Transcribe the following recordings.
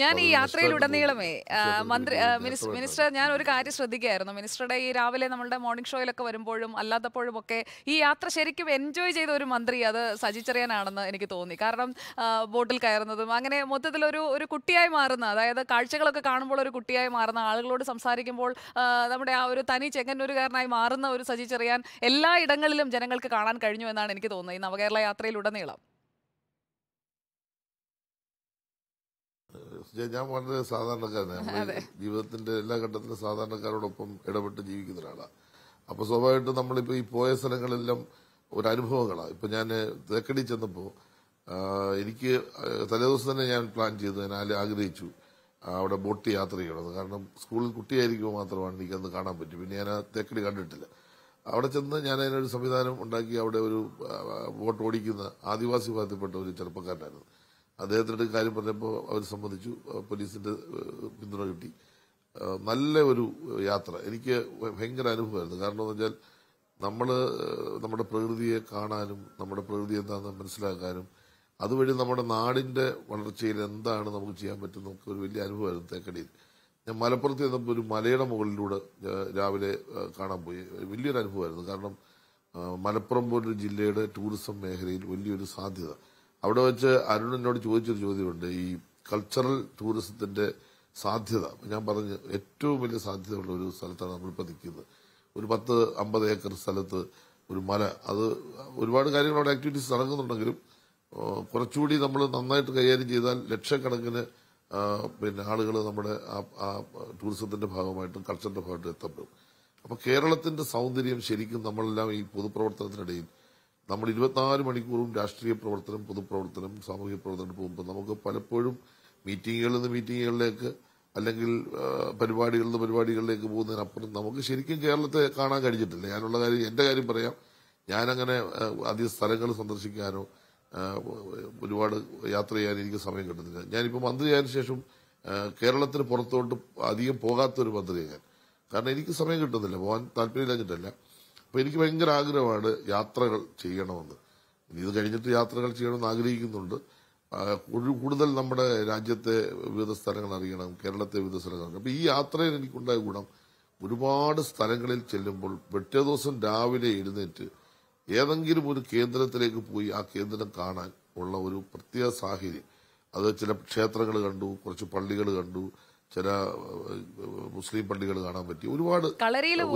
ഞാൻ ഈ യാത്രയിൽ ഉടനീളമേ മന്ത്രി മിനിസ്റ്റർ ഞാൻ ഒരു കാര്യം ശ്രദ്ധിക്കുകയായിരുന്നു മിനിസ്റ്ററുടെ ഈ രാവിലെ നമ്മളുടെ മോർണിംഗ് ഷോയിലൊക്കെ വരുമ്പോഴും അല്ലാത്തപ്പോഴും ഒക്കെ ഈ യാത്ര ശരിക്കും എൻജോയ് ചെയ്ത ഒരു മന്ത്രി അത് സജിച്ചറിയാനാണെന്ന് എനിക്ക് തോന്നി കാരണം ബോട്ടിൽ കയറുന്നതും അങ്ങനെ മൊത്തത്തിൽ ഒരു ഒരു കുട്ടിയായി മാറുന്ന അതായത് കാഴ്ചകളൊക്കെ കാണുമ്പോൾ ഒരു കുട്ടിയായി മാറുന്ന ആളുകളോട് സംസാരിക്കുമ്പോൾ നമ്മുടെ ആ ഒരു തനി ചെങ്ങന്നൂരുകാരനായി മാറുന്ന ഒരു സജിച്ചറിയാൻ എല്ലാ ഇടങ്ങളിലും ജനങ്ങൾക്ക് കാണാൻ കഴിഞ്ഞു എന്നാണ് എനിക്ക് തോന്നുന്നത് ഈ നവകേരള യാത്രയിലുടനീളം ഞാൻ വളരെ സാധാരണക്കാരനാണ് ജീവിതത്തിന്റെ എല്ലാ ഘട്ടത്തിലും സാധാരണക്കാരോടൊപ്പം ഇടപെട്ട് ജീവിക്കുന്ന ഒരാളാണ് അപ്പൊ സ്വാഭാവികമായിട്ടും നമ്മളിപ്പോ ഈ പോയ സ്ഥലങ്ങളെല്ലാം ഒരു അനുഭവങ്ങളാണ് ഇപ്പൊ ഞാൻ തേക്കടി ചെന്നപ്പോ എനിക്ക് തലേദിവസം തന്നെ ഞാൻ പ്ലാൻ ചെയ്തു ഞാൻ ആഗ്രഹിച്ചു അവിടെ ബോട്ട് യാത്ര ചെയ്യണമെന്ന് കാരണം സ്കൂളിൽ കുട്ടിയായിരിക്കുമ്പോൾ മാത്രമാണ് എനിക്കത് കാണാൻ പറ്റും പിന്നെ ഞാൻ തേക്കടി കണ്ടിട്ടില്ല അവിടെ ചെന്ന് ഞാൻ അതിനൊരു സംവിധാനം ഉണ്ടാക്കി അവിടെ ഒരു ബോട്ട് ഓടിക്കുന്ന ആദിവാസി വിഭാഗത്തിൽപ്പെട്ട ഒരു ചെറുപ്പക്കാരനായിരുന്നു അദ്ദേഹത്തിന്റെ കാര്യം പറഞ്ഞപ്പോൾ അവർ സംബന്ധിച്ചു പോലീസിന്റെ പിന്തുണ കിട്ടി നല്ല ഒരു യാത്ര എനിക്ക് ഭയങ്കര അനുഭവമായിരുന്നു കാരണം എന്ന് വെച്ചാൽ നമ്മൾ നമ്മുടെ പ്രകൃതിയെ കാണാനും നമ്മുടെ പ്രകൃതി എന്താണെന്ന് മനസ്സിലാക്കാനും അതുവഴി നമ്മുടെ നാടിന്റെ വളർച്ചയിൽ എന്താണ് നമുക്ക് ചെയ്യാൻ പറ്റുന്ന ഒരു വലിയ അനുഭവമായിരുന്നു തേക്കടിയിൽ ഞാൻ മലപ്പുറത്ത് ചെന്നപ്പോൾ ഒരു മലയുടെ മുകളിലൂടെ രാവിലെ കാണാൻ പോയി വലിയൊരു അനുഭവമായിരുന്നു കാരണം മലപ്പുറം പോലൊരു ജില്ലയുടെ ടൂറിസം മേഖലയിൽ വലിയൊരു സാധ്യത അവിടെ വെച്ച് അരുൺ എന്നോട് ചോദിച്ചൊരു ചോദ്യമുണ്ട് ഈ കൾച്ചറൽ ടൂറിസത്തിന്റെ സാധ്യത ഞാൻ പറഞ്ഞു ഏറ്റവും വലിയ സാധ്യതയുള്ള ഒരു സ്ഥലത്താണ് നമ്മളിപ്പോൾ നിൽക്കുന്നത് ഒരു പത്ത് അമ്പത് ഏക്കർ സ്ഥലത്ത് ഒരു മല അത് ഒരുപാട് കാര്യങ്ങൾ അവിടെ ആക്ടിവിറ്റീസ് നടക്കുന്നുണ്ടെങ്കിലും കുറച്ചുകൂടി നമ്മൾ നന്നായിട്ട് കൈകാര്യം ചെയ്താൽ ലക്ഷക്കണക്കിന് പിന്നെ ആളുകൾ നമ്മുടെ ആ ടൂറിസത്തിന്റെ ഭാഗമായിട്ടും കൾച്ചറിന്റെ ഭാഗമായിട്ടും എത്തപ്പെടും അപ്പോൾ കേരളത്തിന്റെ സൗന്ദര്യം ശരിക്കും നമ്മളെല്ലാം ഈ പൊതുപ്രവർത്തനത്തിനിടയിൽ നമ്മൾ ഇരുപത്തിനാല് മണിക്കൂറും രാഷ്ട്രീയ പ്രവർത്തനം പൊതുപ്രവർത്തനം സാമൂഹ്യ പ്രവർത്തനം പോകുമ്പോൾ നമുക്ക് പലപ്പോഴും മീറ്റിങ്ങുകളിൽ നിന്ന് മീറ്റിങ്ങുകളിലേക്ക് അല്ലെങ്കിൽ പരിപാടികളിൽ നിന്ന് പരിപാടികളിലേക്ക് പോകുന്നതിനപ്പുറം നമുക്ക് ശരിക്കും കേരളത്തെ കാണാൻ കഴിഞ്ഞിട്ടില്ല ഞാനുള്ള കാര്യം എന്റെ കാര്യം പറയാം ഞാനങ്ങനെ അധിക സ്ഥലങ്ങൾ സന്ദർശിക്കാനോ ഒരുപാട് യാത്ര ചെയ്യാൻ എനിക്ക് സമയം കിട്ടുന്നില്ല ഞാനിപ്പോൾ മന്ത്രിയായതിനു ശേഷം കേരളത്തിന് പുറത്തോട്ട് അധികം പോകാത്തൊരു മന്ത്രിയാണ് കാരണം എനിക്ക് സമയം കിട്ടുന്നില്ല പോകാൻ താല്പര്യമില്ലാഞ്ഞിട്ടല്ല അപ്പൊ എനിക്ക് ഭയങ്കര ആഗ്രഹമാണ് യാത്രകൾ ചെയ്യണമെന്ന് ഇനി ഇത് കഴിഞ്ഞിട്ട് യാത്രകൾ ചെയ്യണമെന്ന് ആഗ്രഹിക്കുന്നുണ്ട് കൂടുതൽ നമ്മുടെ രാജ്യത്തെ വിവിധ സ്ഥലങ്ങൾ അറിയണം കേരളത്തെ വിവിധ സ്ഥലങ്ങൾ അറിയണം അപ്പൊ ഈ യാത്രയിൽ എനിക്കുണ്ടായ ഗുണം ഒരുപാട് സ്ഥലങ്ങളിൽ ചെല്ലുമ്പോൾ പെട്ടേ ദിവസം രാവിലെ എഴുന്നേറ്റ് ഏതെങ്കിലും ഒരു കേന്ദ്രത്തിലേക്ക് പോയി ആ കേന്ദ്രം കാണാൻ ഉള്ള ഒരു പ്രത്യേക സാഹചര്യം അത് ചില ക്ഷേത്രങ്ങൾ കണ്ടു കുറച്ച് പള്ളികൾ കണ്ടു ചില മുസ്ലിം പള്ളികൾ കാണാൻ പറ്റി ഒരുപാട്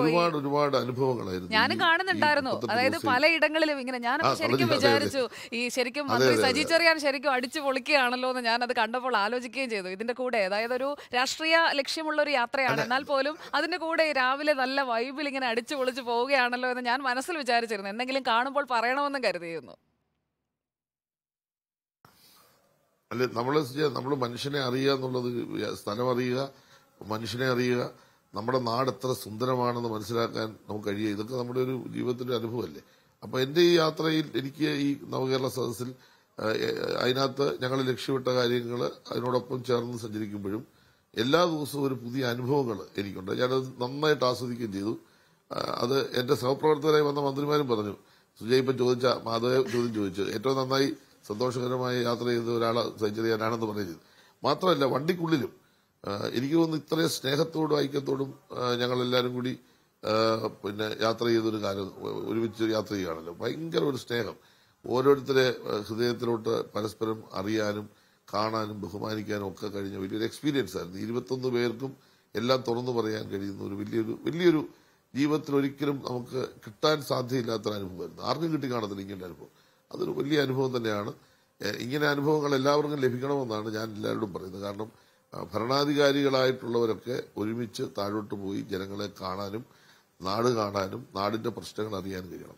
ഒരുപാട് ഒരുപാട് അനുഭവങ്ങളായിരുന്നു ഞാൻ കാണുന്നുണ്ടായിരുന്നു അതായത് പലയിടങ്ങളിലും ഇങ്ങനെ ഞാൻ ശരിക്കും വിചാരിച്ചു ഈ ശരിക്കും മന്ത്രി സജി ചെറിയാൻ ശരിക്കും അടിച്ചു പൊളിക്കുകയാണല്ലോ എന്ന് ഞാൻ അത് കണ്ടപ്പോൾ ആലോചിക്കുകയും ചെയ്തു ഇതിന്റെ കൂടെ അതായത് ഒരു രാഷ്ട്രീയ ലക്ഷ്യമുള്ള ഒരു യാത്രയാണ് എന്നാൽ പോലും അതിന്റെ കൂടെ രാവിലെ നല്ല വൈബിൽ ഇങ്ങനെ അടിച്ചു പൊളിച്ചു പോവുകയാണല്ലോ എന്ന് ഞാൻ മനസ്സിൽ വിചാരിച്ചിരുന്നു എന്തെങ്കിലും കാണുമ്പോൾ പറയണമെന്നും കരുതിയിരുന്നു അല്ലെ നമ്മളെ നമ്മൾ മനുഷ്യനെ അറിയുക എന്നുള്ളത് സ്ഥലം അറിയുക മനുഷ്യനെ അറിയുക നമ്മുടെ നാട് എത്ര സുന്ദരമാണെന്ന് മനസ്സിലാക്കാൻ നമുക്ക് കഴിയുക ഇതൊക്കെ നമ്മുടെ ഒരു ജീവിതത്തിന്റെ അനുഭവമല്ലേ അപ്പൊ എന്റെ ഈ യാത്രയിൽ എനിക്ക് ഈ നവകേരള സദസ്സിൽ അതിനകത്ത് ഞങ്ങൾ ലക്ഷ്യമിട്ട കാര്യങ്ങൾ അതിനോടൊപ്പം ചേർന്ന് സഞ്ചരിക്കുമ്പോഴും എല്ലാ ദിവസവും ഒരു പുതിയ അനുഭവങ്ങൾ എനിക്കുണ്ട് ഞാനത് നന്നായിട്ട് ആസ്വദിക്കുകയും ചെയ്തു അത് എന്റെ സഹപ്രവർത്തകരായി വന്ന മന്ത്രിമാരും പറഞ്ഞു സുജയ് ഇപ്പം ചോദിച്ച മാധവ ചോദ്യം ചോദിച്ചു ഏറ്റവും നന്നായി സന്തോഷകരമായി യാത്ര ചെയ്ത ഒരാളെ ചെയ്യാനാണെന്ന് പറയുന്നത് മാത്രമല്ല വണ്ടിക്കുള്ളിലും എനിക്ക് തോന്നുന്നു ഇത്രയും സ്നേഹത്തോടും ഐക്യത്തോടും ഞങ്ങളെല്ലാവരും കൂടി പിന്നെ യാത്ര ചെയ്തൊരു കാര്യം ഒരുമിച്ച് യാത്ര ചെയ്യുകയാണല്ലോ ഭയങ്കര ഒരു സ്നേഹം ഓരോരുത്തരെ ഹൃദയത്തിലോട്ട് പരസ്പരം അറിയാനും കാണാനും ബഹുമാനിക്കാനും ഒക്കെ കഴിഞ്ഞ വലിയൊരു എക്സ്പീരിയൻസ് ആയിരുന്നു ഇരുപത്തൊന്ന് പേർക്കും എല്ലാം തുറന്നു പറയാൻ കഴിയുന്ന ഒരു വലിയൊരു വലിയൊരു ജീവിതത്തിൽ ഒരിക്കലും നമുക്ക് കിട്ടാൻ സാധ്യതയില്ലാത്ത അനുഭവമായിരുന്നു ആർക്കും കിട്ടി കാണത്തില്ല ഇങ്ങനെ അനുഭവം അതൊരു വലിയ അനുഭവം തന്നെയാണ് ഇങ്ങനെ അനുഭവങ്ങൾ എല്ലാവർക്കും ലഭിക്കണമെന്നാണ് ഞാൻ എല്ലാവരോടും പറയുന്നത് കാരണം ഭരണാധികാരികളായിട്ടുള്ളവരൊക്കെ ഒരുമിച്ച് താഴോട്ട് പോയി ജനങ്ങളെ കാണാനും നാട് കാണാനും നാടിന്റെ പ്രശ്നങ്ങൾ അറിയാൻ കഴിയണം